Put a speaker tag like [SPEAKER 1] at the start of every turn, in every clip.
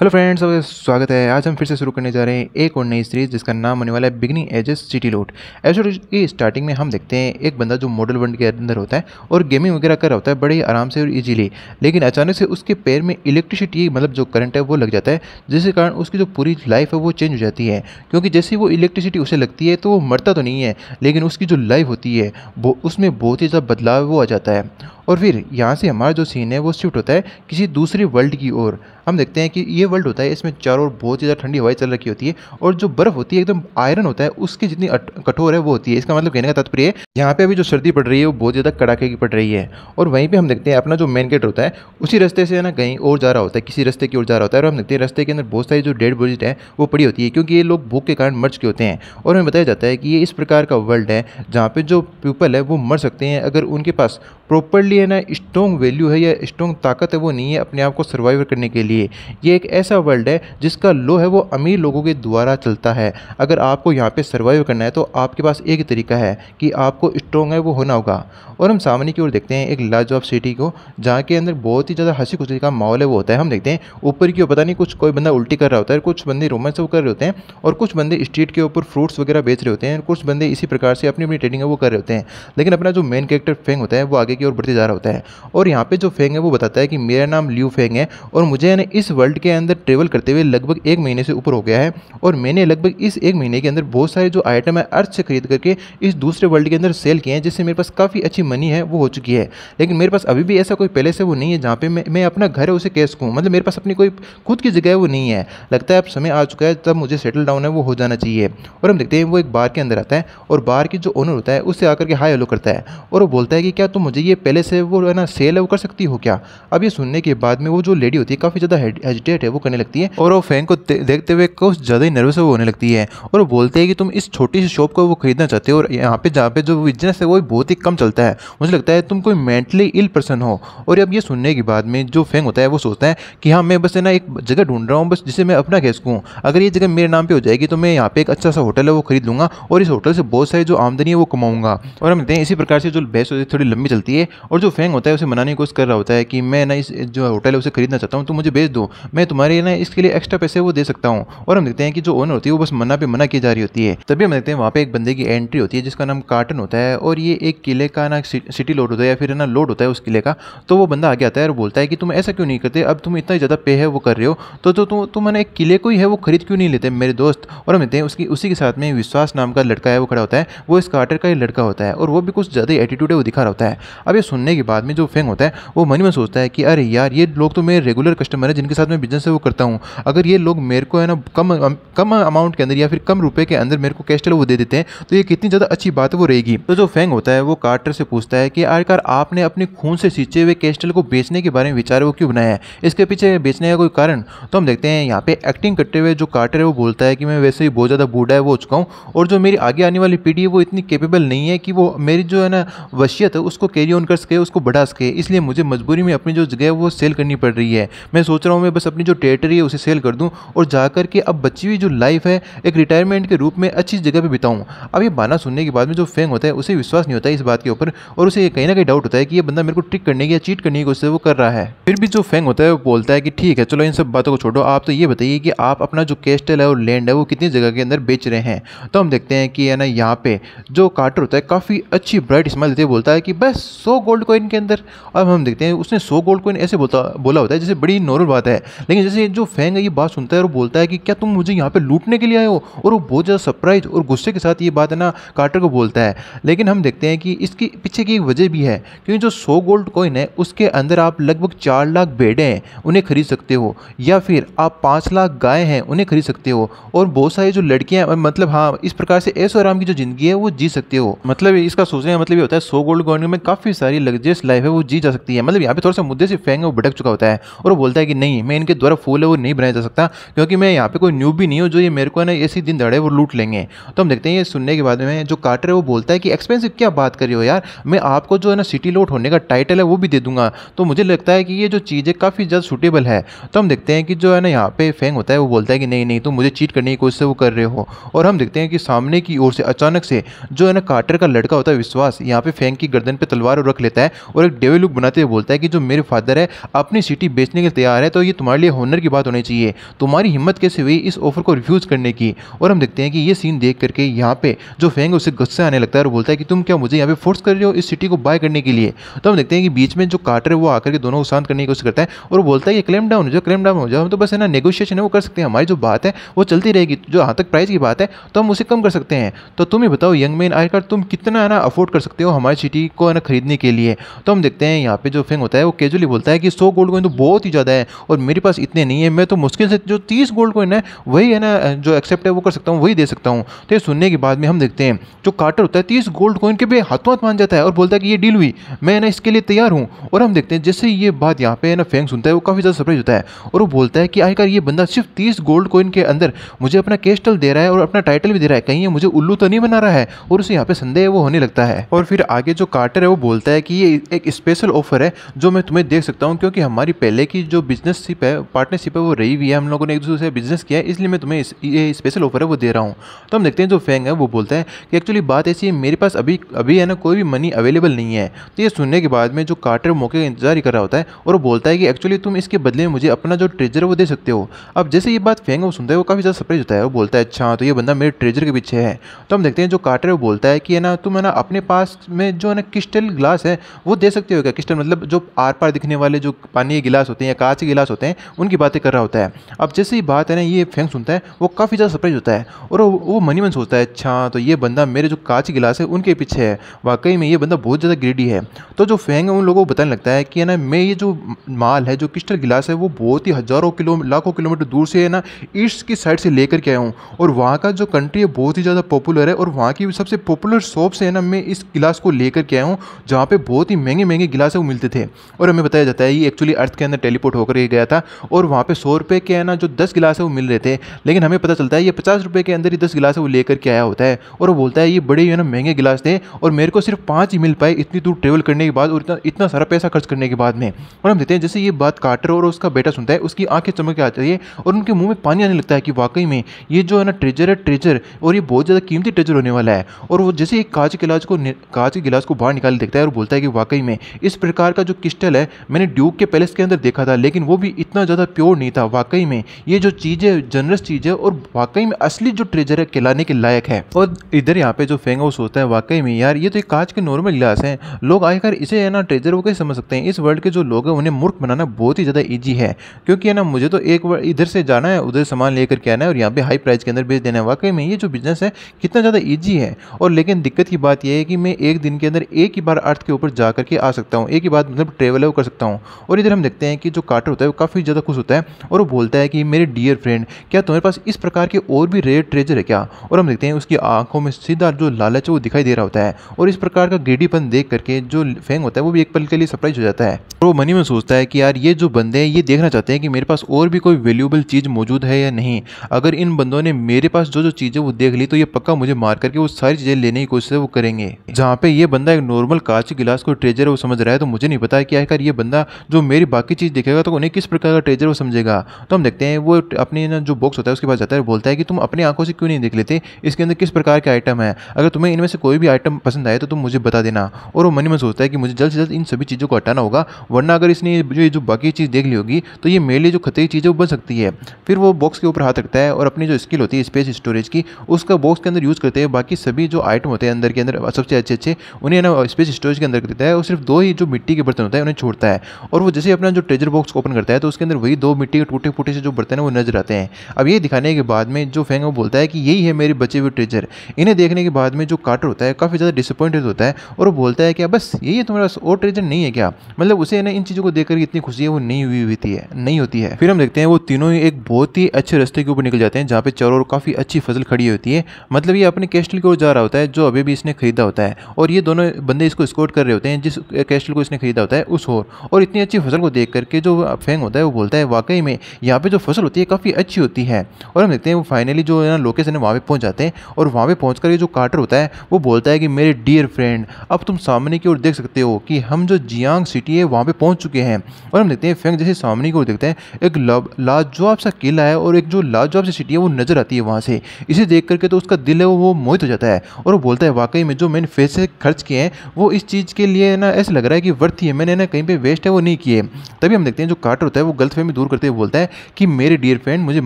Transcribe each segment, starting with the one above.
[SPEAKER 1] Hello friends सबका स्वागत है आज हम फिर से शुरू करने जा रहे हैं एक और नई सीरीज जिसका नाम होने वाला है beginning ages city load age की स्टार्टिंग में हम देखते हैं एक बंदा जो मॉडल वर्ल्ड के अंदर होता है और गेमिंग वगैरह कर रहा होता है बड़े आराम से और इजीली लेकिन अचानक से उसके पैर में इलेक्ट्रिसिटी मतलब जो करंट है वो लग जाता है जिसके कारण उसकी जो पूरी लाइफ है वो चेंज हो जाती है क्योंकि जैसे वो इलेक्ट्रिसिटी उसे लगती है तो वो मरता तो नहीं है लेकिन उसकी जो लाइफ होती है वो उसमें बहुत ही ज़्यादा बदलाव वो आ जाता है और फिर यहाँ से हमारा जो सीन है वो शिफ्ट होता है किसी दूसरी वर्ल्ड की ओर हम देखते हैं कि ये वर्ल्ड होता है इसमें चारों ओर बहुत ज़्यादा ठंडी हवाएं चल रखी होती है और जो बर्फ़ होती है एकदम आयरन होता है उसकी जितनी कठोर है वो होती है इसका मतलब कहने का तात्पर्य यहाँ पे अभी जो सर्दी पड़ रही है वो बहुत ज़्यादा कड़ाके की पड़ रही है और वहीं पर हम देखते हैं अपना जो मेन गेट होता है उसी रस्ते से है ना कहीं और जा रहा होता है किसी रास्ते की ओर जा रहा होता है और हम देखते हैं रस्ते के अंदर बहुत सारी जो डेड बॉडीज है वो पड़ी होती है क्योंकि ये लोग भूख के कारण मर चुके होते हैं और हमें बताया जाता है कि ये इस प्रकार का वर्ल्ड है जहाँ पर जो पीपल है वो मर सकते हैं अगर उनके पास प्रॉपरली लिए ना स्ट्रॉन्ग वैल्यू है या स्ट्रॉन्ग ताकत है वो नहीं है अपने आप को सर्वाइव करने के लिए ये एक ऐसा वर्ल्ड है जिसका लो है वो अमीर लोगों के द्वारा चलता है अगर आपको यहाँ पे सर्वाइव करना है तो आपके पास एक तरीका है कि आपको स्ट्रॉन्ग है वो होना होगा और हम सामने की ओर देखते हैं एक लाजवाब सिटी को जहाँ के अंदर बहुत ही ज़्यादा हंसी खुशी का माहौल है वो होता है हम देखते हैं ऊपर की ओर पता नहीं कुछ कोई बंदा उल्टी कर रहा होता है कुछ बंदे रोमांस वो कर रहे होते हैं और कुछ बंदे स्ट्रीट के ऊपर फ्रूट्स वगैरह बेच रहे होते हैं कुछ बंदे इसी प्रकार से अपनी अपनी ट्रेडिंग है वो कर रहे होते हैं लेकिन अपना जो मेन कैरेक्टर फेंग होता है वो आगे की ओर बढ़ते जा किरदार होता है और यहाँ पे जो फेंग है वो बताता है कि मेरा नाम ल्यू फेंग है और मुझे यानी इस वर्ल्ड के अंदर ट्रेवल करते हुए लगभग एक महीने से ऊपर हो गया है और मैंने लगभग इस एक महीने के अंदर बहुत सारे जो आइटम है अर्थ से खरीद करके इस दूसरे वर्ल्ड के अंदर सेल किए हैं जिससे मेरे पास काफ़ी अच्छी मनी है वो हो चुकी है लेकिन मेरे पास अभी भी ऐसा कोई पहले से वो नहीं है जहाँ पे मैं मैं अपना घर है उसे कह सकूँ मतलब मेरे पास अपनी कोई खुद की जगह वो नहीं है लगता है अब समय आ चुका है तब मुझे सेटल डाउन है वो हो जाना चाहिए और हम देखते हैं वो एक बार के अंदर आता है और बार की जो ओनर होता है उससे आकर के हाई हेलो करता है और वो बोलता है कि क्या तुम मुझे ये पैलेस से वो है ना सेल है वो कर सकती हो क्या अब ये सुनने के बाद में वो जो लेडी होती है काफ़ी ज़्यादा हेजिटेट है वो करने लगती है और वो फैंक को देखते हुए कुछ ज़्यादा ही नर्वस होने लगती है और वो बोलते हैं कि तुम इस छोटी सी शॉप को वो खरीदना चाहते हो और यहाँ पे जहाँ पे जो बिजनेस है वो बहुत ही कम चलता है मुझे लगता है तुम कोई मेंटली इल पर्सन हो और अब ये सुनने के बाद में जो फैंग होता है वो सोचता है कि हाँ मैं बस है ना एक जगह ढूंढ रहा हूँ बस जिसे मैं अपना कह सकूँ अगर ये जगह मेरे नाम पर हो जाएगी तो मैं यहाँ पे एक अच्छा सा होटल है वो खरीद लूंगा और इस होटल से बहुत सारी जो आमदनी है वो कमाऊंगा और हम देखते हैं इसी प्रकार से जो बहस होती है थोड़ी लंबी चलती है और जो फेंग होता है उसे मनाने की कोशिश कर रहा होता है कि मैं ना इस जो होटल है उसे खरीदना चाहता हूँ तो मुझे बेच दो मैं तुम्हारे ना इसके लिए एक्स्ट्रा पैसे वो दे सकता हूँ और हम देखते हैं कि जो ओनर होती है वो बस मना पे मना की जा रही होती है तभी हम देखते हैं वहाँ पे एक बंदे की एंट्री होती है जिसका नाम कार्टन होता है और ये एक किले का ना सिटी लोड होता है या फिर ना लोड होता है उस किले का तो वो बंदा आगे आता है और बोलता है कि तुम ऐसा क्यों नहीं करते अब तुम इतना ज़्यादा पे है वो कर रहे हो तो जो तो, तुम तो, तो एक किले को ही है वो खरीद क्यों नहीं लेते मेरे दोस्त और हम देखते हैं उसकी उसी के साथ में विश्वास नाम का लड़का है वो खड़ा होता है वो इस कार्टर का ही लड़का होता है और वो भी कुछ ज़्यादा एटीट्यूड है वो दिखा रहा होता है अब ये सुनने के बाद में जो फेंग होता है वो मन में सोचता है कि अरे यार ये लोग तो मेरे रेगुलर कस्टमर है जिनके साथ मैं बिजनेस है वो करता हूँ अगर ये लोग मेरे को है ना कम कम अमाउंट के अंदर या फिर कम रुपए के अंदर मेरे को कैश टेल वो दे देते हैं तो ये कितनी ज़्यादा अच्छी बात वो रहेगी तो जो फेंग होता है वो कार्टर से पूछता है कि आखिरकार आपने अपने खून से सींचे हुए कैश टेल को बेचने के बारे में विचार वो क्यों बनाया है इसके पीछे बेचने का कोई कारण तो हम देखते हैं यहाँ पे एक्टिंग करते हुए जो कार्टर है वो बोलता है कि मैं वैसे ही बहुत ज़्यादा बूढ़ा है वो चुका हूँ और जो मेरी आगे आने वाली पीढ़ी है वो इतनी कैपेबल नहीं है कि वो मेरी जो है ना वसीयत है उसको कैरी ऑन कर सके उसको बढ़ा सके इसलिए मुझे मजबूरी में अपनी जो जगह है वो सेल करनी पड़ रही है मैं सोच रहा हूँ मैं बस अपनी जो टेरेटरी है उसे सेल कर दूँ और जा करके अब बची हुई जो लाइफ है एक रिटायरमेंट के रूप में अच्छी जगह पर बिताऊँ अब ये बाना सुनने के बाद में जो फेंग होता है उसे विश्वास नहीं होता है इस बात के ऊपर और उसे कहीं ना कहीं डाउट होता है कि यह बंदा मेरे को ट्रिक करने की या चीट करने की कोशिश वो कर रहा है फिर भी जो फेंग होता है वो बोलता है कि ठीक है चलो इन सब बातों को छोड़ो आप तो ये बताइए कि आप अपना जो कैस्टल है और लैंड है वो कितनी जगह के अंदर बेच रहे हैं तो हम देखते हैं कि है ना यहाँ पे जो कार्टर होता है काफ़ी अच्छी ब्राइट स्माइल देते बोलता है कि बस सौ गोल्ड गोल्ड कॉइन के अंदर अब हम देखते हैं उसने सौ गोल्ड कॉइन ऐसे बोलता बोला होता है जैसे बड़ी नॉर्मल बात है लेकिन जैसे जो फैंग है ये बात सुनता है और बोलता है कि क्या तुम मुझे यहाँ पर लूटने के लिए आए हो और वो बहुत ज़्यादा सरप्राइज और गुस्से के साथ ये बात है ना कार्टर को बोलता है लेकिन हम देखते हैं कि इसकी पीछे की वजह भी है क्योंकि जो सौ गोल्ड कॉइन है उसके अंदर आप लगभग चार लाख बेडे हैं उन्हें खरीद सकते हो या फिर आप पाँच लाख गाय हैं उन्हें खरीद सकते हो और बहुत सारी जो लड़कियाँ मतलब हाँ इस प्रकार से ऐसो आराम की जो ज़िंदगी है वो जी सकते हो मतलब इसका सोचने का मतलब ये होता है सो गोल्ड कॉइन में काफ़ी सारी जिस लाइफ है वो जी जा सकती है मतलब यहाँ पे थोड़ा सा मुद्दे से फेंग वो भटक चुका होता है और वो बोलता है कि नहीं मैं इनके द्वारा फूल है वो नहीं बनाया जा सकता क्योंकि मैं यहाँ पे कोई न्यू भी नहीं हूँ जो ये मेरे को ना ऐसी दिन धड़े वो लूट लेंगे तो हम देखते हैं ये सुनने के बाद में जो काटर है वो बोलता है कि एक्सपेंसिव क्या बात करी हो यार मैं आपको जो है ना सिटी लोट होने का टाइटल है वो भी दे दूंगा तो मुझे लगता है कि ये जो चीज़ है काफ़ी ज़्यादा सूटेबल है तो हम देखते हैं कि जो है ना यहाँ पे फेंग होता है वो बोलता है कि नहीं नहीं तुम मुझे चीट करने की कोशिश वो कर रहे हो और हम देखते हैं कि सामने की ओर से अचानक से जो है ना काटर का लड़का होता है विश्वास यहाँ पे फेंग की गर्दन पर तलवार रख लेता है है और एक डेविल लुक बनाते हुए बोलता है कि जो मेरे फादर है अपनी सिटी बेचने के लिए तैयार है तो ये तुम्हारे लिए हुनर की बात होनी चाहिए तुम्हारी हिम्मत कैसे हुई इस ऑफर को रिफ्यूज़ करने की और हम देखते हैं कि ये सीन देख करके यहाँ पे जो फेंग उसे गुस्से आने लगता है और बोलता है कि तुम क्या मुझे यहाँ पे फोर्स कर रहे हो इस सिटी को बाय करने के लिए तो हम देखते हैं कि बीच में जो काटर है वो आकर के दोनों को शांत करने की कोशिश करता है और बोलता है कि क्लेम डाउन हो जाए क्लेम डाउन हो जाओ हम तो बस है ना नेगोशिएशन है वो कर सकते हैं हमारी जो बात है वो चलती रहेगी जो यहाँ तक प्राइस की बात है तो हम उसे कम कर सकते हैं तो तुम ही बताओ यंग मैन आखिरकार तुम कितना है ना अफोर्ड कर सकते हो हमारी सिटी को है ना खरीदने के लिए है तो हम देखते हैं यहाँ पे जो फिंग होता है वो कैजुअली बोलता है कि सौ गोल्ड कोइन तो बहुत ही ज़्यादा है और मेरे पास इतने नहीं है मैं तो मुश्किल से जो तीस गोल्ड कोइन है वही है ना जो एक्सेप्ट है वो कर सकता हूँ वही दे सकता हूँ तो ये सुनने के बाद में हम देखते हैं जो कार्टर होता है तीस गोल्ड कोइन के भी हाथों हाथ मान जाता है और बोलता है कि ये डील हुई मैं ना इसके लिए तैयार हूँ और हम देखते हैं जैसे ये बात यहाँ पे ना फेंग सुनता है वो काफ़ी ज़्यादा सरप्राइज होता है और वो बोलता है कि आखिर ये बंदा सिर्फ तीस गोल्ड कोइन के अंदर मुझे अपना कैस्टल दे रहा है और अपना टाइटल भी दे रहा है कहीं ये मुझे उल्लू तो नहीं बना रहा है और उसे यहाँ पे संदेह वो होने लगता है और फिर आगे जो कार्टर है वो बोलता है कि ये एक स्पेशल ऑफर है जो मैं तुम्हें देख सकता हूँ क्योंकि हमारी पहले की जो बिजनेसशिप है पार्टनरशिप है वो रही हुई है हम लोगों ने एक दूसरे से बिजनेस किया है इसलिए मैं तुम्हें ये स्पेशल ऑफर है वो दे रहा हूँ तो हम देखते हैं जो फैंग है वो बोलता है कि एक्चुअली बात ऐसी है मेरे पास अभी अभी है ना कोई भी मनी अवेलेबल नहीं है तो ये सुनने के बाद में जो कार्टर मौके का इंतजार कर रहा होता है और वो बोलता है कि एक्चुअली तुम इसके बदले में मुझे अपना जो ट्रेजर है वो दे सकते हो अब जैसे ये बात फेंग वो सुनता है वो काफ़ी ज़्यादा सरप्राइज होता है वो बोलता है अच्छा तो ये बंदा मेरे ट्रेजर के पीछे है तो हम देखते हैं जो कार्टर वो बोलता है कि है ना तुम है ना अपने पास में जो है ना क्रिस्टल ग्लास है वो दे सकते हो क्या किस्टर मतलब जो आर पार दिखने वाले जो पानी के गिलास होते हैं या कांच के गिलास होते हैं उनकी बातें कर रहा होता है अब जैसे ही बात है ना ये फेंग सुनता है वो काफ़ी ज़्यादा सरप्राइज होता है और वो मनी मन सोचता है अच्छा तो ये बंदा मेरे जो कांच गिलास है उनके पीछे है वाकई में ये बंदा बहुत ज़्यादा ग्रीडी है तो जो फेंग है उन लोगों को बताने लगता है कि है ना मैं ये जो माल है जो क्रिस्टल गिलास है वो बहुत ही हज़ारों किलो लाखों किलोमीटर दूर से है ना ईस्ट की साइड से लेकर के आया हूँ और वहाँ का जो कंट्री है बहुत ही ज़्यादा पॉपुलर है और वहाँ की सबसे पॉपुलर शॉप से है ना मैं इस गिलास को लेकर के आया हूँ जहाँ पर बहुत बहुत ही महंगे महंगे गिलास वो मिलते थे और हमें बताया जाता है ये एक्चुअली अर्थ के अंदर टेलीपोर्ट होकर गया था और वहाँ पर सौ रुपये के है ना जो दस गिलास है वो मिल रहे थे लेकिन हमें पता चलता है ये पचास रुपये के अंदर ही दस गिलास वो लेकर के आया होता है और वो बोलता है ये बड़े है ना महंगे गिलास थे और मेरे को सिर्फ पाँच ही मिल पाए इतनी दूर ट्रेवल करने के बाद और इतना इतना सारा पैसा खर्च करने के बाद में और हम देखते हैं जैसे ये बात काटर और उसका बेटा सुनता है उसकी आँखें चमक आती है और उनके मुँह में पानी आने लगता है कि वाकई में ये जो है ना ट्रेजर है ट्रेजर और ये बहुत ज़्यादा कीमती ट्रेजर होने वाला है और वो जैसे एक कांच के गिलास को कांच के गिलास को बाहर निकाल देखता है और बोलता है कि वाकई में इस प्रकार का जो क्रिस्टल है मैंने ड्यूक के पैलेस के अंदर देखा था लेकिन वो भी इतना ज़्यादा प्योर नहीं था वाकई में ये जो चीज़ है जनरस चीज़ है और वाकई में असली जो ट्रेजर है कहलाने के लायक है और इधर यहाँ पे जो फेंग हाउस होता है वाकई में यार ये तो एक कांच के नॉर्मल गिलास हैं लोग आकर इसे है ना ट्रेजर वो कैसे समझ सकते हैं इस वर्ल्ड के जो लोग हैं उन्हें मूर्ख बनाना बहुत ही ज़्यादा ईजी है क्योंकि है ना मुझे तो एक इधर से जाना है उधर सामान लेकर के आना है और यहाँ पे हाई प्राइस के अंदर भेज देना है वाकई में ये जो बिजनेस है कितना ज़्यादा ईजी है और लेकिन दिक्कत की बात यह है कि मैं एक दिन के अंदर एक ही बार अर्थ के ऊपर जा जा करके आ सकता हूँ एक ही बात मतलब ट्रेवल है वो कर सकता हूँ और इधर हम देखते हैं कि जो कार्टर होता है वो काफ़ी ज़्यादा खुश होता है और वो बोलता है कि मेरे डियर फ्रेंड क्या तुम्हारे पास इस प्रकार के और भी रेयर ट्रेजर है क्या और हम देखते हैं उसकी आंखों में सीधा जो लालच है वो दिखाई दे रहा होता है और इस प्रकार का ग्रेडीपन देख करके जो फेंग होता है वो भी एक पल के लिए सरप्राइज हो जाता है और वो मनी में सोचता है कि यार ये जो बंदे हैं ये देखना चाहते हैं कि मेरे पास और भी कोई वैल्यूबल चीज़ मौजूद है या नहीं अगर इन बंदों ने मेरे पास जो जो चीज़ें वो देख ली तो ये पक्का मुझे मार करके वो सारी चीज़ें लेने की कोशिश वो करेंगे जहाँ पे ये बंदा एक नॉर्मल कांच गिलास इसको ट्रेजर वो समझ रहा है तो मुझे नहीं पता है कि आखिर ये बंदा जो मेरी बाकी चीज़ देखेगा तो उन्हें किस प्रकार का ट्रेजर वो समझेगा तो हम देखते हैं वो अपने ना जो बॉक्स होता है उसके पास जाता है बोलता है कि तुम अपनी आंखों से क्यों नहीं देख लेते इसके अंदर किस प्रकार के आइटम है अगर तुम्हें इनमें से कोई भी आइटम पसंद आए तो तुम मुझे बता देना और वो मन में सोचता है कि मुझे जल्द से जल्द इन सभी चीज़ों को हटाना होगा वरना अगर इसने जो जो बाकी चीज़ देख ली होगी तो ये मेरे लिए जो खतरी चीज़ है वो बन सकती है फिर वो बॉक्स के ऊपर हाथ रखता है और अपनी जो स्किल होती है स्पेस स्टोरेज की उसका बॉक्स के अंदर यूज़ करते हैं बाकी सभी जो आइटम होते हैं अंदर के अंदर सबसे अच्छे अच्छे उन्हें ना स्पेस स्टोरेज के अंदर देता है और सिर्फ दो ही जो मिट्टी के बर्तन होता है उन्हें छोड़ता है और वो जैसे अपना जो ट्रेजर बॉक्स ओपन करता है तो उसके अंदर वही दो मिट्टी के टूटे फूटे से जो बर्तन है वो नजर आते हैं अब ये दिखाने के बाद में जो फेंग वो बोलता है कि यही है मेरे बचे हुए ट्रेजर इन्हें देखने के बाद में जो काटर होता है काफ़ी ज़्यादा डिसअपॉइंटेड होता है और वो बोलता है कि बस यही है तुम्हारा और ट्रेजर नहीं है क्या मतलब उसे ना इन चीज़ों को देखकर इतनी खुशी है वो नहीं हुई होती है नहीं होती है फिर हम देखते हैं वो तीनों ही एक बहुत ही अच्छे रस्ते के ऊपर निकल जाते हैं जहाँ पे चारों और काफ़ी अच्छी फसल खड़ी होती है मतलब ये अपने कैस्टल की ओर जा रहा होता है जो अभी भी इसने खरीदा होता है और ये दोनों बंदे इसको स्कोट कर रहे होते हैं जिस कैस्टल को इसने खरीदा होता है उस और, और इतनी अच्छी फसल को देख करके जो फेंग होता है वो बोलता है वाकई में यहाँ पर जो फसल होती है काफ़ी अच्छी होती है और हम देखते हैं वो फाइनली जो है ना लोकेश है वहाँ पर पहुँच जाते हैं और वहाँ पर पहुँच जो कार्टर होता है वो बोलता है कि मेरे डियर फ्रेंड अब तुम सामने की ओर देख सकते हो कि हम जो जियांग सिटी है वहाँ पर पहुँच चुके हैं और हम देखते हैं फेंग जैसे सामने की ओर देखते हैं एक लाजवाब सा किला है और एक जो लाजवाब सी सिटी है वो नज़र आती है वहाँ से इसे देख करके तो उसका दिल है वो मोहित हो जाता है और वो बोलता है वाकई में जो मैंने पैसे खर्च किए हैं वो इस चीज़ के लिए लिए ना ऐसा लग रहा है कि वर्थ ही है मैंने ना कहीं पे वेस्ट है वो नहीं किए तभी हम देखते हैं जो कार्टर होता है वो गलत गलतफहमी दूर करते हुए बोलता है कि मेरे डियर फ्रेंड मुझे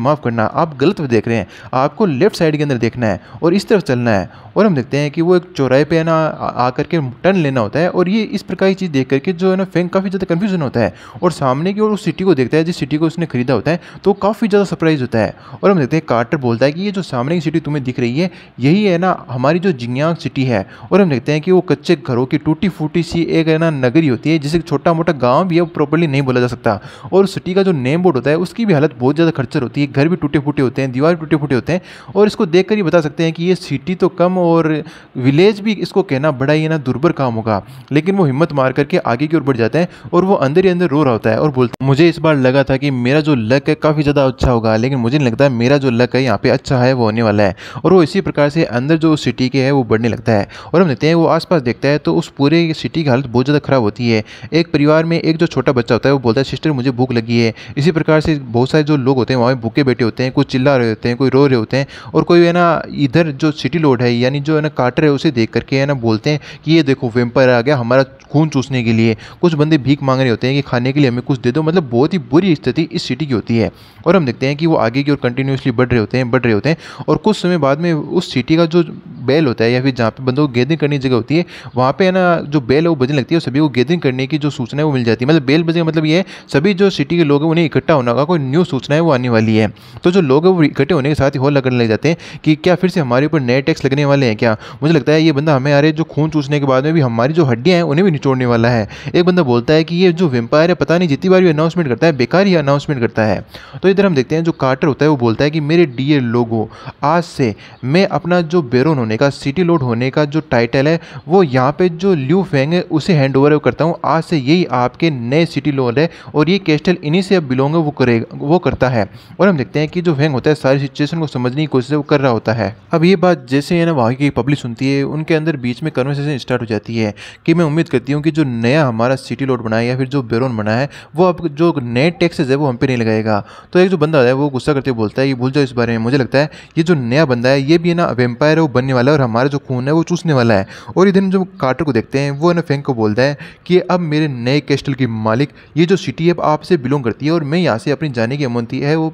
[SPEAKER 1] माफ़ करना आप गलत देख रहे हैं आपको लेफ्ट साइड के अंदर देखना है और इस तरफ चलना है और हम देखते हैं कि वो एक चौराहे पर ना आकर के टर्न लेना होता है और ये इस प्रकार की चीज़ देख करके जो है ना फैंक काफ़ी ज़्यादा कन्फ्यूजन होता है और सामने की ओर उस सिटी को देखता है जिस सिटी को उसने खरीदा होता है तो काफ़ी ज़्यादा सरप्राइज होता है और हम देखते हैं कार्टर बोलता है कि ये जो सामने की सिटी तुम्हें दिख रही है यही है ना हमारी जो जियांग सिटी है और हम देखते हैं कि वो कच्चे घरों की टूटी फूटी छोटी सी एक है ना नगरी होती है जिसे छोटा मोटा गांव भी है वो प्रॉपरली नहीं बोला जा सकता और सिटी का जो नेम बोर्ड होता है उसकी भी हालत बहुत ज़्यादा खर्चर होती है घर भी टूटे फूटे होते हैं दीवार भी टूटे फूटे होते हैं और इसको देख ही बता सकते हैं कि ये सिटी तो कम और विलेज भी इसको कहना बड़ा ही ना दुर्बर काम होगा लेकिन वो हिम्मत मार करके आगे की ओर बढ़ जाते हैं और वो अंदर ही अंदर रो रहा होता है और बोलते मुझे इस बार लगा था कि मेरा जो लक है काफ़ी ज़्यादा अच्छा होगा लेकिन मुझे नहीं लगता मेरा जो लक है यहाँ पर अच्छा है वो होने वाला है और वो इसी प्रकार से अंदर जो सिटी के है वो बढ़ने लगता है और हम देखते हैं वो आसपास देखता है तो उस पूरे सिटी सिटी की हालत बहुत ज़्यादा ख़राब होती है एक परिवार में एक जो छोटा बच्चा होता है वो बोलता है सिस्टर मुझे भूख लगी है इसी प्रकार से बहुत सारे जो लोग होते हैं वहाँ पर भूखे बैठे होते हैं कुछ चिल्ला रहे होते हैं कोई रो रहे होते हैं और कोई है ना इधर जो सिटी लोड है यानी जो है ना काटर है उसे देख करके है ना बोलते हैं कि ये देखो वेम्पायर आ गया हमारा खून चूसने के लिए कुछ बंदे भीख मांग रहे होते हैं कि खाने के लिए हमें कुछ दे दो मतलब बहुत ही बुरी स्थिति इस सिटी की होती है और हम देखते हैं कि वो आगे की ओर कंटिन्यूसली बढ़ रहे होते हैं बढ़ रहे होते हैं और कुछ समय बाद में उस सिटी का जो बेल होता है या फिर जहाँ पे बंदों को गेदिंग करने की जगह होती है वहाँ पे है ना जो बेल बेल है वो बजने लगती है सभी को गैदरिंग करने की जो सूचना है वो मिल जाती है मतलब बेल बजने का मतलब ये सभी जो सिटी के लोग हैं उन्हें इकट्ठा होना का कोई न्यू सूचना है वो आने वाली है तो जो लोग हैं वो इकट्ठे होने के साथ ही हो लगने लग जाते हैं कि क्या फिर से हमारे ऊपर नए टैक्स लगने वाले हैं क्या मुझे लगता है ये बंदा हमें आ रहे जो खून चूसने के बाद में भी हमारी जो हड्डियाँ हैं उन्हें भी निचोड़ने वाला है एक बंदा बोलता है कि ये जो वेम्पायर है पता नहीं जितनी बार भी अनाउंसमेंट करता है बेकार ही अनाउंसमेंट करता है तो इधर हम देखते हैं जो कार्टर होता है वो बोलता है कि मेरे डी लोगों आज से मैं अपना जो बेरोन होने का सिटी लोड होने का जो टाइटल है वो यहाँ पे जो ल्यू फेंग जाएंगे उसे हैंड ओवर करता हूँ आज से यही आपके नए सिटी लोन है और ये कैस्टल इन्हीं से अब बिलोंग वो करेगा वो करता है और हम देखते हैं कि जो वेंग होता है सारी सिचुएशन को समझने की कोशिश वो कर रहा होता है अब ये बात जैसे है ना वहाँ की पब्लिक सुनती है उनके अंदर बीच में कन्वर्सेशन स्टार्ट हो जाती है कि मैं उम्मीद करती हूँ कि जो नया हमारा सिटी लोड बना है या फिर जो बेरोन बना है वो अब जो नए टैक्सेज है वो हम पे नहीं लगाएगा तो एक जो बंदा है वो गुस्सा करते बोलता है ये भूल जाओ इस बारे में मुझे लगता है ये जो नया बंदा है ये भी है ना वेम्पायर है वो बनने वाला है और हमारा जो खून है वो चूसने वाला है और इधर जो कार्टर को देखते हैं वो ने फेंक फेंग को बोलता है कि अब मेरे नए कैस्टल की मालिक ये जो सिटी है आपसे बिलोंग करती है और मैं यहाँ से अपनी जाने की अनुमति है वो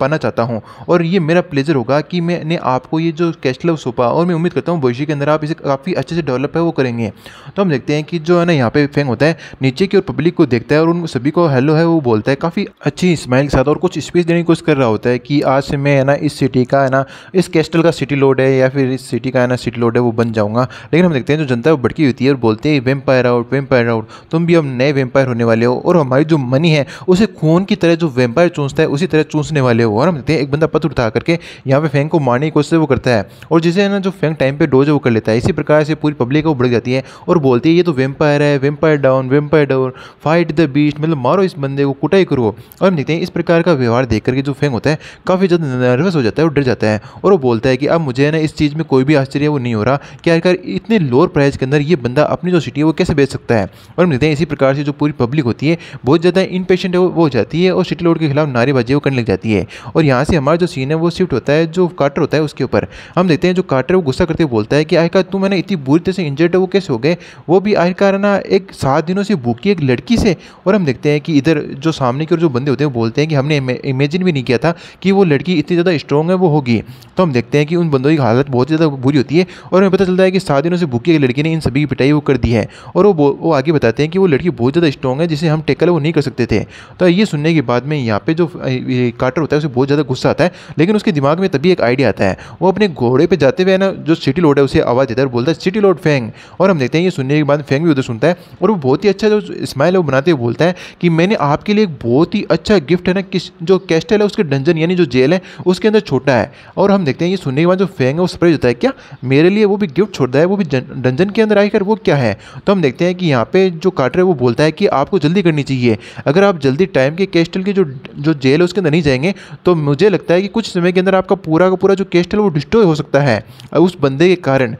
[SPEAKER 1] पाना चाहता हूँ और ये मेरा प्लेजर होगा कि मैंने आपको ये जो कैस्टल है सौंपा और मैं उम्मीद करता हूँ भविष्य के अंदर आप इसे काफ़ी अच्छे से डेवलप है वो करेंगे तो हम देखते हैं कि जो है ना यहाँ पे फेंग होता है नीचे की और पब्लिक को देखता है और उन सभी को हेलो है वो बोलता है काफ़ी अच्छी स्माइल के साथ और कुछ स्पीच देने की कोशिश कर रहा होता है कि आज से मैं है ना इस सिटी का है ना इस कैस्टल का सिटी लोड है या फिर इस सिटी का है ना सिटी लोड है वो बन जाऊँगा लेकिन हम देखते हैं जो जनता है वो भड़की होती है और बोलती थे वेम्पायर आउट वेम्पायर आउट तुम भी अब नए वेम्पायर होने वाले हो और हमारी जो मनी है उसे खून की तरह जो वेम्पायर चूसता है उसी तरह चूसने वाले हो और हम देखते हैं एक बंदा पत्थर उठा करके यहाँ पे फेंक को मारने की कोशिश वो करता है और जिसे है ना जो फेंक टाइम पर डोज वो कर लेता है इसी प्रकार से पूरी पब्लिक वो बढ़ जाती है और बोलती है ये तो वेम्पायर है vampire down vampire down fight the beast मतलब मारो इस बंदे को कुटाई करो और हम देखते हैं इस प्रकार का व्यवहार देख करके जो फेंग होता है काफ़ी ज़्यादा नर्वस हो जाता है और डर जाता है और वो बोलता है कि अब मुझे ना इस चीज़ में कोई भी आश्चर्य वो नहीं हो रहा कि आखिर इतने लोअर प्राइस के अंदर ये बंदा अपनी सिटी है वो कैसे बेच सकता है और हम देखते हैं इसी प्रकार से जो पूरी पब्लिक होती है बहुत ज़्यादा इन पेशेंट वो हो जाती है और सिटी लोड के खिलाफ नारेबाजी वो करने लग जाती है और यहाँ से हमारा जो सीन है वो शिफ्ट होता है जो काटर होता है उसके ऊपर हम देखते हैं जो काटर वो गुस्सा करते हुए बोलता है कि आखिरकार तू मैंने इतनी बुरी तरह से इंजर्ड है वो कैसे हो गए वो भी आखिरकार ना एक सात दिनों से भूखी एक लड़की से और हम देखते हैं कि इधर जो सामने के जो बंदे होते हैं वो बोलते हैं कि हमने इमेजिन भी नहीं किया था कि वो लड़की इतनी ज़्यादा स्ट्रॉन्ग है वो होगी तो हम देखते हैं कि उन बंदों की हालत बहुत ज़्यादा बुरी होती है और हमें पता चलता है कि सात दिनों से भूखी एक लड़की ने इन सभी की पिटाई वो कर दी है और वो वो आगे बताते हैं कि वो लड़की बहुत ज़्यादा स्ट्रॉन्ग है जिसे हम टेकल वो नहीं कर सकते थे तो ये सुनने के बाद में यहाँ पे जो काटर होता है उसे बहुत ज़्यादा गुस्सा आता है लेकिन उसके दिमाग में तभी एक आइडिया आता है वो अपने घोड़े पर जाते हुए ना जो सिटी लोड है उसे आवाज़ देता है और बोलता है सिटी लोड फेंग और हम देखते हैं ये सुनने के बाद फेंग भी उधर सुनता है और वो बहुत ही अच्छा जो स्माइल है वो बनाते हुए बोलता है कि मैंने आपके लिए एक बहुत ही अच्छा गिफ्ट है ना किस जो कैस्टल है उसके डंजन यानी जो जेल है उसके अंदर छोटा है और हम देखते हैं ये सुनने के बाद जो फेंग है वो सरप्राइज होता है क्या मेरे लिए वो भी गिफ्ट छोड़ता है वो भी डंजन के अंदर आकर वो क्या है है तो हम देखते हैं कि यहाँ पे जो काटर है वो बोलता है कि आपको जल्दी करनी चाहिए अगर आप जल्दी टाइम के केस्टल की जो जो जेल है उसके अंदर नहीं जाएंगे तो मुझे लगता है कि कुछ समय के अंदर आपका पूरा का पूरा जो केस्टल वो डिस्ट्रॉय हो सकता है उस बंदे के कारण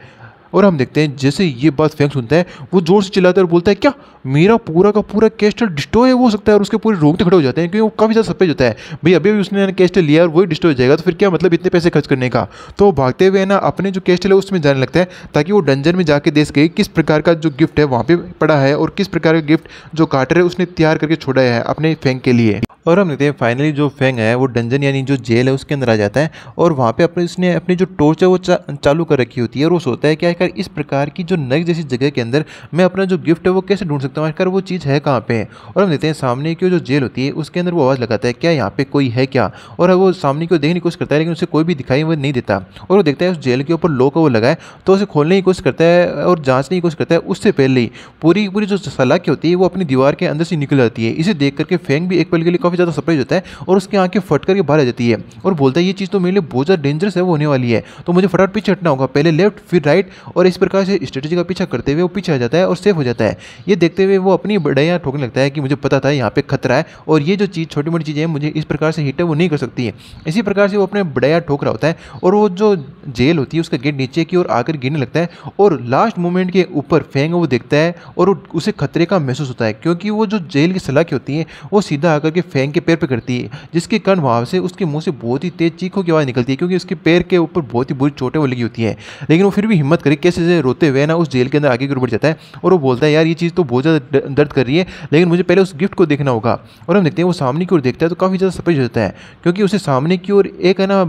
[SPEAKER 1] और हम देखते हैं जैसे ये बात फेंक सुनता है वो जोर से चिल्लाता है और बोलता है क्या मेरा पूरा का पूरा कैस्टल डिस्ट्रॉय हो सकता है और उसके पूरे रोंगटे खड़े हो जाते हैं क्योंकि वो काफ़ी ज़्यादा सफेद होता है भाई अभी भी उसने कैस्टल लिया और वही डिस्ट्रॉय हो जाएगा तो फिर क्या मतलब इतने पैसे खर्च करने का तो भागते हुए ना अपने जो कैस्टल है उसमें जाने लगता है ताकि वो डंजन में जाके देख सके किस प्रकार का जो गिफ्ट है वहाँ पर पड़ा है और किस प्रकार का गिफ्ट जो कार्टर है उसने तैयार करके छोड़ा है अपने फेंक के लिए और हम देखते हैं फाइनली जो फेंग है वो डंजन यानी जो जेल है उसके अंदर आ जाता है और वहाँ पे अपने उसने अपनी जो टॉर्च है वो चा, चालू कर रखी होती है और वो सोचता है कि आखिर इस प्रकार की जो नग जैसी जगह के अंदर मैं अपना जो गिफ्ट है वो कैसे ढूंढ सकता हूँ आखिर वो चीज़ है कहाँ पर और हम देखते हैं सामने की जो जेल होती है उसके अंदर वो आवाज़ लगाता है क्या यहाँ पर कोई है क्या और वो सामने को देखने की कोशिश करता है लेकिन उसे कोई भी दिखाई वह नहीं देता और वो देखता है उस जेल के ऊपर का वो लगाए तो उसे खोलने की कोशिश करता है और जाँचने की कोशिश करता है उससे पहले ही पूरी पूरी जो सलाह की होती है वो अपनी दीवार के अंदर से निकल जाती है इसे देख करके फेंग भी एक पल के लिए काफ़ी काफ़ी ज़्यादा सरप्राइज होता है और उसकी आंखें फट कर बाहर आ जाती है और बोलता है ये चीज़ तो मेरे लिए बहुत ज़्यादा डेंजरस है वो होने वाली है तो मुझे फटाफट पीछे हटना होगा पहले लेफ्ट फिर राइट और इस प्रकार से स्ट्रेटेजी का पीछा करते हुए वो पीछे आ जाता है और सेफ हो जाता है ये देखते हुए वो अपनी बड़ाइयाँ ठोकने लगता है कि मुझे पता था यहाँ पे खतरा है और ये जो चीज़ छोटी मोटी चीज़ें मुझे इस प्रकार से हिट है वो नहीं कर सकती है इसी प्रकार से वो अपने बड़ाया ठोक रहा होता है और वो जो जेल होती है उसका गेट नीचे की ओर आकर गिरने लगता है और लास्ट मोमेंट के ऊपर फेंग वो देखता है और उसे खतरे का महसूस होता है क्योंकि वो जो जेल की सलाखें होती है वो सीधा आकर के फेंग डैंग के पैर पर पकड़ती है जिसके कारण वहाँ से उसके मुँह से बहुत ही तेज चीखों की आवाज़ निकलती है क्योंकि उसके पैर के ऊपर बहुत ही बुरी चोटें वो लगी होती हैं लेकिन वो फिर भी हिम्मत करे कैसे से रोते हुए ना उस जेल के अंदर आगे गिर बढ़ जाता है और वो बोलता है यार ये चीज़ तो बहुत ज़्यादा दर्द कर रही है लेकिन मुझे पहले उस गिफ्ट को देखना होगा और हम देखते हैं वो सामने की ओर देखता है तो काफ़ी ज़्यादा सफेद हो जाता है क्योंकि उसे सामने की ओर एक है ना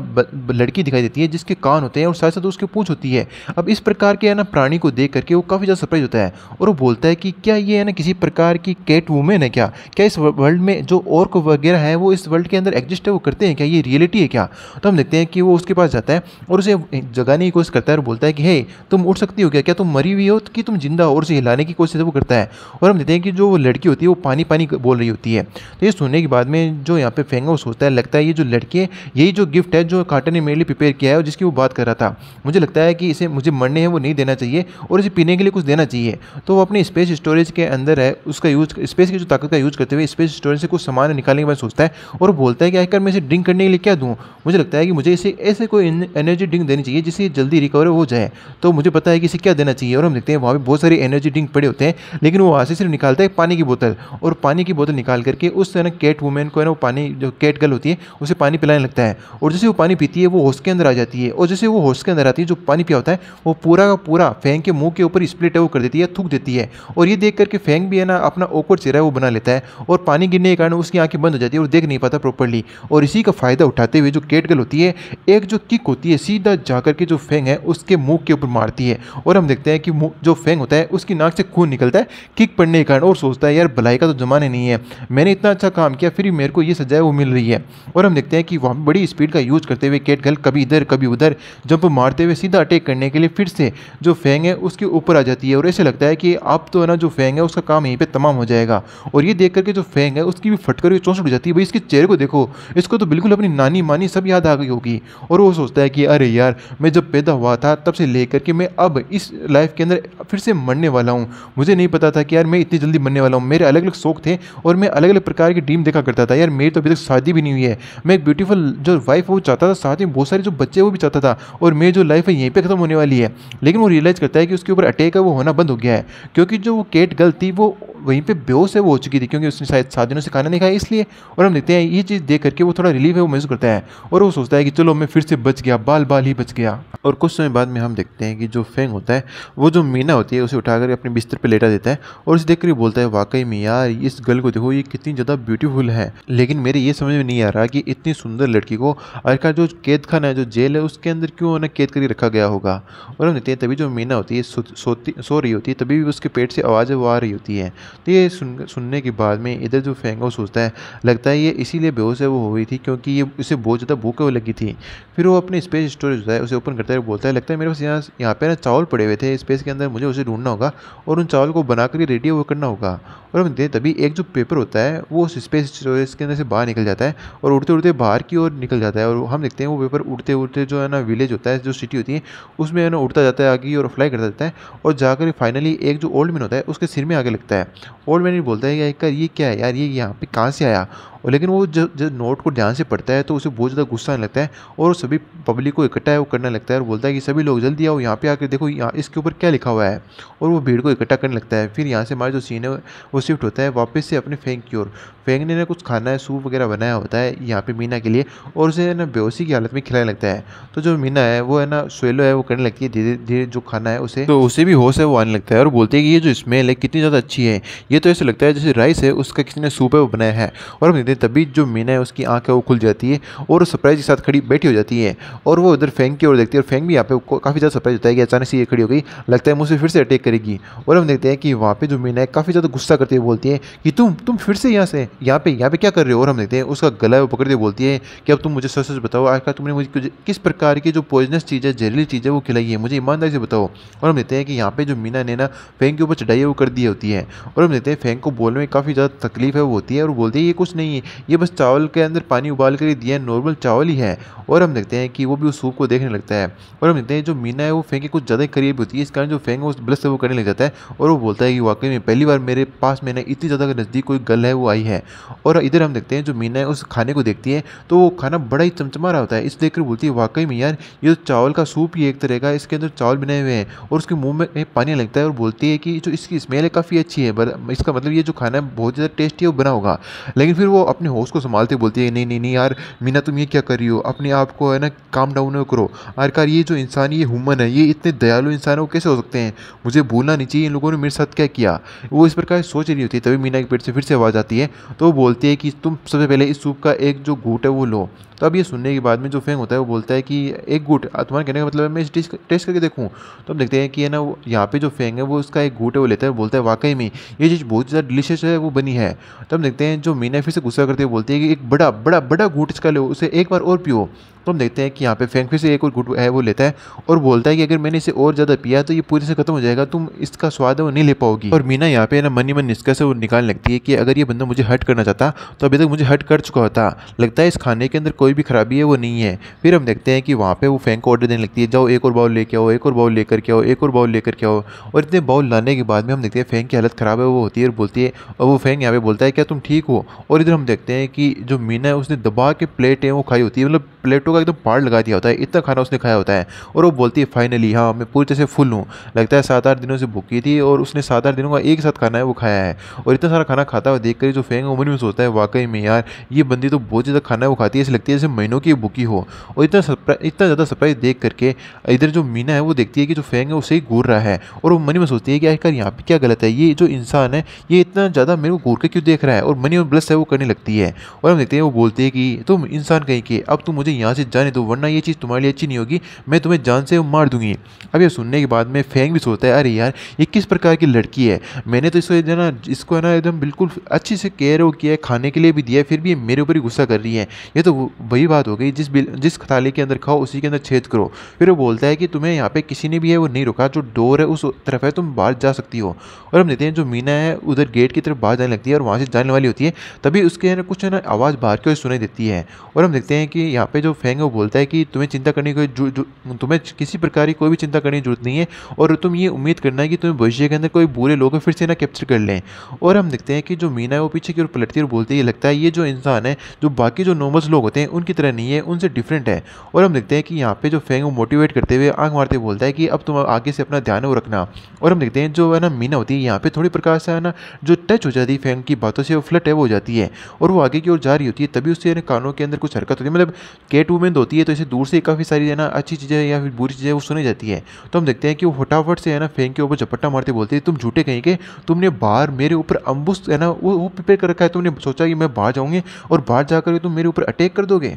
[SPEAKER 1] लड़की दिखाई देती है जिसके कान होते हैं और साथ साथ उसकी पूछ होती है अब इस प्रकार के है ना प्राणी को देख करके वो काफ़ी ज़्यादा सरप्राइज होता है और वो बोलता है कि क्या ये है ना किसी प्रकार की कैट वूमेन है क्या क्या इस वर्ल्ड में जो और को वगैरह हैं वो इस वर्ल्ड के अंदर एग्जिस्ट है वो करते हैं क्या ये रियलिटी है क्या तो हम देखते हैं कि वो उसके पास जाता है और उसे जगाने की कोशिश करता है और बोलता है कि हे तुम उठ सकती हो क्या क्या तुम मरी हुई हो कि तुम जिंदा हो और उसे हिलाने की कोशिश वो करता है और हम देखते हैं कि जो वो लड़की होती है वो पानी पानी बोल रही होती है तो ये सुनने के बाद में जो यहाँ पे फेंगा वो सोचता है लगता है ये जो लड़की है यही जो गिफ्ट है जो काटन ने मेरे लिए प्रिपेयर किया है और जिसकी वो बात कर रहा था मुझे लगता है कि इसे मुझे मरने हैं वो नहीं देना चाहिए और इसे पीने के लिए कुछ देना चाहिए तो वो अपने स्पेस स्टोरेज के अंदर है उसका यूज स्पेस की जो ताकत का यूज करते हुए स्पेस स्टोरेज से कुछ सामान निकालने के बाद सोचता है और बोलता है कि आखिर मैं इसे ड्रिंक करने के लिए क्या दूँ मुझे लगता है कि मुझे इसे ऐसे कोई एनर्जी ड्रिंक देनी चाहिए जिससे जल्दी रिकवर हो जाए तो मुझे पता है कि इसे क्या देना चाहिए और हम देखते हैं वहाँ पर बहुत सारे एनर्जी ड्रिंक पड़े होते हैं लेकिन वो वहाँ से सिर्फ निकालता है पानी की बोतल और पानी की बोतल निकाल करके उस ना कैट वुमेन को है ना वो पानी जो कैट गर्ल होती है उसे पानी पिलाने लगता है और जैसे वो पानी पीती है वो होश के अंदर आ जाती है और जैसे वो होश के अंदर आती है जो पानी पिया होता है वो पूरा का पूरा फैंग के मुंह के ऊपर स्प्लिट है वो कर देती है थूक देती है और ये देख करके फैंग भी है ना अपना ओकड़ चेहरा वो बना लेता है और पानी गिरने के कारण उसकी आंखें आंखें बंद हो जाती है और देख नहीं पाता प्रॉपरली और इसी का फ़ायदा उठाते हुए जो केटगल होती है एक जो किक होती है सीधा जाकर के जो फेंग है उसके मुँह के ऊपर मारती है और हम देखते हैं कि जो फेंग होता है उसकी नाक से खून निकलता है किक पड़ने के कारण और सोचता है यार भलाई का तो जमाने नहीं है मैंने इतना अच्छा काम किया फिर मेरे को ये सजा है वो मिल रही है और हम देखते हैं कि वहाँ बड़ी स्पीड का यूज़ करते हुए केटगल कभी इधर कभी उधर जंप मारते हुए सीधा अटैक करने के लिए फिर से जो फेंग है उसके ऊपर आ जाती है और ऐसे लगता है कि अब तो है ना जो फेंग है उसका काम यहीं पर तमाम हो जाएगा और ये देख करके जो फेंग है उसकी भी फटकर चौंसठ हो जाती है भाई इसके चेहरे को देखो इसको तो बिल्कुल अपनी नानी मानी सब याद आ गई होगी और वो सोचता है कि अरे यार मैं जब पैदा हुआ था तब से लेकर के मैं अब इस लाइफ के अंदर फिर से मरने वाला हूँ मुझे नहीं पता था कि यार मैं इतनी जल्दी मरने वाला हूँ मेरे अलग अलग शौक थे और मैं अलग अलग प्रकार की ड्रीम देखा करता था यार मेरी तो अभी तक शादी भी नहीं हुई है मैं एक ब्यूटीफुल जो वाइफ वो चाहता था साथ में बहुत सारे जो बच्चे वो भी चाहता था और मेरी जो लाइफ है यहीं पर खत्म होने वाली है लेकिन वो रियलाइज़ करता है कि उसके ऊपर अटैक है वो होना बंद हो गया है क्योंकि जो वो केट गल थी वो वहीं पर बेहोश है वो हो चुकी थी क्योंकि उसने शायद शादियों से खाना नहीं खाया इसलिए होती है और हम देखते हैं ये चीज़ देख करके वो थोड़ा रिलीव है वो महसूस करता है और वो सोचता है कि चलो मैं फिर से बच गया बाल बाल ही बच गया और कुछ समय बाद में हम देखते हैं कि जो फेंग होता है वो जो मीना होती है उसे उठा कर अपने बिस्तर पर लेटा देता है और उसे देख कर बोलता है वाकई में यार इस गर्ल को देखो ये कितनी ज़्यादा ब्यूटीफुल है लेकिन मेरे ये समझ में नहीं आ रहा कि इतनी सुंदर लड़की को आखिरकार जो कैद खाना है जो जेल है उसके अंदर क्यों उन्हें कैद करके रखा गया होगा और हम देखते हैं तभी जो मीना होती है सो रही होती है तभी भी उसके पेट से आवाज वो आ रही होती है तो ये सुन सुनने के बाद में इधर जो फेंगो सोचता है लगता है ये इसीलिए बेहोश है वो हो गई थी क्योंकि ये उसे बहुत ज़्यादा भूख लगी थी फिर वो अपने स्पेस स्टोरेज होता है उसे ओपन करता है बोलता है लगता है मेरे पास यहाँ यहाँ पर ना चावल पड़े हुए थे स्पेस के अंदर मुझे उसे ढूंढना होगा और उन चावल को बना कर रेडी वो करना होगा और हम देखते तभी एक जो पेपर होता है वो उस स्पेस स्टोरेज के अंदर से बाहर निकल जाता है और उड़ते उड़ते बाहर की ओर निकल जाता है और हम देखते हैं वो पेपर उड़ते उड़ते जो है ना विलेज होता है जो सिटी होती है उसमें है ना उड़ता जाता है आगे और फ्लाई करता जाता है और जाकर फाइनली एक जो ओल्ड मैन होता है उसके सिर में आगे लगता है ओल्ड मैन बोलता है यार ये क्या है यार ये यहाँ पे कहाँ से आया 거야. और लेकिन वो जब जब नोट को ध्यान से पढ़ता है तो उसे बहुत ज़्यादा गुस्सा आने लगता है और सभी पब्लिक को इकट्ठा है वो करने लगता है और बोलता है कि सभी लोग जल्दी आओ यहाँ पे आकर देखो यहाँ इसके ऊपर क्या लिखा हुआ है और वो भीड़ को इकट्ठा करने लगता है फिर यहाँ से हमारा जो सीन है वो शिफ्ट होता है वापस से अपने फेंक की ओर फेंकने ने कुछ खाना है सूप वगैरह बनाया होता है यहाँ पर मीना के लिए और उसे ना बेहोशी की हालत में खिलाने लगता है तो जो मीना है वो है ना सोलो है वो करने लगती है धीरे धीरे जो खाना है उसे तो उसे भी होश है वो आने लगता है और बोलते हैं कि ये जो स्मेल है कितनी ज़्यादा अच्छी है ये तो ऐसे लगता है जैसे राइस है उसका किसी ने सूप है वो बनाया है और तभी जो मीना है उसकी आँख है वो खुल जाती है और सरप्राइज के साथ खड़ी बैठी हो जाती है और वो उधर फेंक की ओर देखती है और फेंक भी यहाँ पे काफ़ी ज़्यादा सरप्राइज होता है कि अचानक से ये खड़ी हो गई लगता है मुझसे फिर से अटैक करेगी और हम देखते हैं कि वहाँ पर जो मीना है काफ़ी ज़्यादा गुस्सा करती है बोलती है कि तुम तुम फिर से यहाँ से यहाँ पे यहाँ पे क्या कर रहे हो और हम देखते हैं उसका गला वो पकड़ते बोलती है कि अब तुम मुझे सच सच बताओ आज तुमने मुझे किस प्रकार की जो पॉइजनस चीज़ है जहरीली चीज़ है वो खिलाई है मुझे ईमानदारी से बताओ और हम देखते हैं कि यहाँ पे जो मीना ने ना फेंक के ऊपर चढ़ाई वो कर दी होती है और हम देखते हैं फेंक को बोलने में काफ़ी ज़्यादा तकलीफ है वो होती है और बोलती है ये कुछ नहीं है नहीं ये बस चावल के अंदर पानी उबाल कर ही दिया है नॉर्मल चावल ही है और हम देखते हैं कि वो भी उस सूप को देखने लगता है और हम देखते हैं जो मीना है वो के कुछ ज़्यादा करीब होती है इस कारण जो फेंक है उस ब्लस से वो करने लग जाता है और वो बोलता है कि वाकई में पहली बार मेरे पास मैंने इतनी ज़्यादा नज़दीक कोई गल है वो आई है और इधर हम देखते हैं जो मीना है उस खाने को देखती है तो वो खाना बड़ा ही चमचमा रहा होता है इस देखकर बोलती है वाकई में यार ये तो चावल का सूप ही एक तरह का इसके अंदर चावल बनाए हुए हैं और उसके मुँह में पानी लगता है और बोलती है कि जो इसकी स्मेल है काफ़ी अच्छी है इसका मतलब ये जो खाना है बहुत ज़्यादा टेस्टी है वो बना होगा लेकिन फिर वो अपने होश को संभालते बोलती है नहीं नहीं नहीं यार मीना तुम ये क्या कर रही हो अपने आप को है ना काम डाउन करो आखिरकार ये जो इंसान ये हुमन है ये इतने दयालु इंसान हो कैसे हो सकते हैं मुझे भूलना नहीं चाहिए इन लोगों ने मेरे साथ क्या किया वो इस प्रकार सोच रही होती है तभी मीना के पेट से फिर से आवाज़ आती है तो वो बोलती है कि तुम सबसे पहले इस सूप का एक जो घूट है वो लो तो अब ये सुनने के बाद में जो फेंग होता है वो बोलता है कि एक घूट तुम्हारे कहने का मतलब है मैं इस डिश टेस्ट करके देखूँ तो हम देखते हैं कि है ना यहाँ पे जो फेंग है वो उसका एक घूट है वो लेता है बोलता है वाकई में ये चीज़ बहुत ज़्यादा डिलीशियस है वो बनी है तो हम देखते हैं जो मीना फिर से गुस्सा गुस्सा करते हुए बोलती है कि एक बड़ा बड़ा बड़ा घूट इसका लो उसे एक बार और पियो तो हम देखते हैं कि यहाँ पे फेंक फिर से एक और गुट है वो लेता है और बोलता है कि अगर मैंने इसे और ज़्यादा पिया तो ये पूरे से ख़त्म हो जाएगा तुम इसका स्वाद है वो नहीं ले पाओगी और मीना यहाँ पे ना मनी मन निष्कर्ष वो निकालने लगती है कि अगर ये बंदा मुझे हट करना चाहता तो अभी तक मुझे हट कर चुका होता लगता है इस खाने के अंदर कोई भी खराबी है वो नहीं है फिर हम देखते हैं कि वहाँ पर वो फेंक को ऑर्डर देने लगती है जाओ एक और बाउल लेके आओ एक और बाउल लेकर के आओ एक और बाउल लेकर के आओ और इतने बाउल लाने के बाद में हम देखते हैं फेंक की हालत ख़राब है वो होती है और बोलती है और वो फेंक यहाँ पे बोलता है क्या तुम ठीक हो और इधर हम देखते हैं कि जो मीना है उसने दबा के प्लेट है वो खाई होती है मतलब प्लेटों का एकदम पार लगा दिया होता है इतना खाना उसने खाया होता है और वो बोलती है फाइनली हाँ मैं पूरी तरह से फुल हूँ लगता है सात आठ दिनों से भूखी थी और उसने सात आठ दिनों का एक साथ खाना है वो खाया है और इतना सारा खाना खाता हुआ देख कर जो फेंग उम्र में सोचता है वाकई में यार ये बंदी तो बहुत ज़्यादा खाना है वो खाती है ऐसे लगती है जैसे महीनों की भूखी हो और इतना इतना ज़्यादा सरप्राइज देख करके इधर जो मीना है वो देखती है कि जो फेंग है उसे ही घूर रहा है और वो मनी में सोचती है कि आखिर यहाँ पर क्या गलत है ये जो इंसान है ये इतना ज़्यादा मेरे को घूर के क्यों देख रहा है और मनी और ब्लस है वो करने लगती है और हम देखते हैं वो बोलती है कि तुम इंसान कहीं के अब तुम मुझे यहाँ से जाने दो तो वरना ये चीज़ तुम्हारे लिए अच्छी नहीं होगी मैं तुम्हें जान से मार दूंगी अब ये सुनने के बाद में फैंग भी सोचता है अरे यार ये किस प्रकार की लड़की है मैंने तो इसको ना इसको है ना एकदम बिल्कुल अच्छे से केयर वो किया है खाने के लिए भी दिया है फिर भी ये मेरे ऊपर ही गुस्सा कर रही है ये तो वही बात हो गई जिस जिस थाली के अंदर खाओ उसी के अंदर छेद करो फिर वो बोलता है कि तुम्हें यहाँ पर किसी ने भी है वो नहीं रुका जो डोर है उस तरफ है तुम बाहर जा सकती हो और हम देते हैं जो मीना है उधर गेट की तरफ बाहर जाने लगती है और वहाँ से जाने वाली होती है तभी उसके ना कुछ ना आवाज़ बाहर की ओर सुनाई देती है और हम देखते हैं कि यहाँ पे जो फैंग जाएंगे वो बोलता है कि तुम्हें चिंता करने की तुम्हें किसी प्रकार की कोई भी चिंता करने की जरूरत नहीं है और तुम ये उम्मीद करना है कि तुम्हें भविष्य के अंदर कोई बुरे लोग फिर से ना कैप्चर कर लें और हम देखते हैं कि जो मीना है वो पीछे की ओर पलटती है और बोलती है लगता है ये जो इंसान है जो बाकी जो नॉर्मल लोग होते हैं उनकी तरह नहीं है उनसे डिफरेंट है और हम देखते हैं कि यहाँ पे जो फेंग वो मोटिवेट करते हुए आँख मारते बोलता है कि अब तुम आगे से अपना ध्यान वो रखना और हम देखते हैं जो है ना मीना होती है यहाँ पे थोड़ी प्रकार से है ना जो टच हो जाती है फेंग की बातों से वो फ्लट है वो हो जाती है और वो आगे की ओर जा रही होती है तभी उससे कानों के अंदर कुछ हरकत होती है मतलब केट वुमेन होती है तो इसे दूर से काफ़ी सारी है ना अच्छी चीज़ें या फिर बुरी चीज़ें वो सुनी जाती है तो हम देखते हैं कि वो फटाफट से है ना फेंक के ऊपर झपट्टा मारते बोलते हैं तुम झूठे कहीं के तुमने बाहर मेरे ऊपर अम्बुस है ना वो वो प्रिपेयर कर रखा है तुमने सोचा कि मैं बाहर जाऊँगी और बाहर जाकर तुम मेरे ऊपर अटैक कर दोगे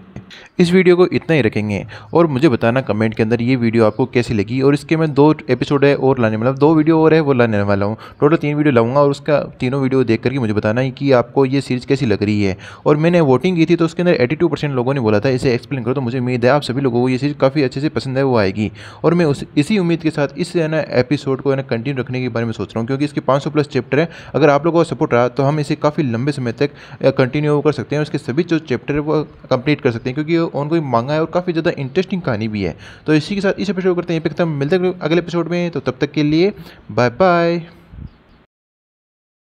[SPEAKER 1] इस वीडियो को इतना ही रखेंगे और मुझे बताना कमेंट के अंदर ये वीडियो आपको कैसी लगी और इसके मैं दो एपिसोड है और लाने मतलब दो वीडियो और है वो लाने वाला हूँ टोटल तीन वीडियो लाऊंगा और उसका तीनों वीडियो देख करके मुझे बताना है कि आपको ये सीरीज़ कैसी लग रही है और मैंने वोटिंग की थी तो उसके अंदर एटी लोगों ने बोला था इसे एक्सप्लेन करो तो मुझे उम्मीद है आप सभी लोगों को ये चीज़ काफ़ी अच्छे से पसंद है वो आएगी और मैं उस इसी उम्मीद के साथ इस ना एपिसोड को है ना कंटिन्यू रखने के बारे में सोच रहा हूँ क्योंकि इसके 500 प्लस चैप्टर है अगर आप लोगों का सपोर्ट रहा तो हम इसे काफ़ी लंबे समय तक कंटिन्यू कर सकते हैं उसके सभी जो चैप्टर है वो कंप्लीट कर सकते हैं क्योंकि उनको ही मांगा है और काफ़ी ज़्यादा इंटरेस्टिंग कहानी भी है तो इसी के साथ इस एपिसोड करते हैं मिलते हैं अगले एपिसोड में तो तब तक के लिए बाय बाय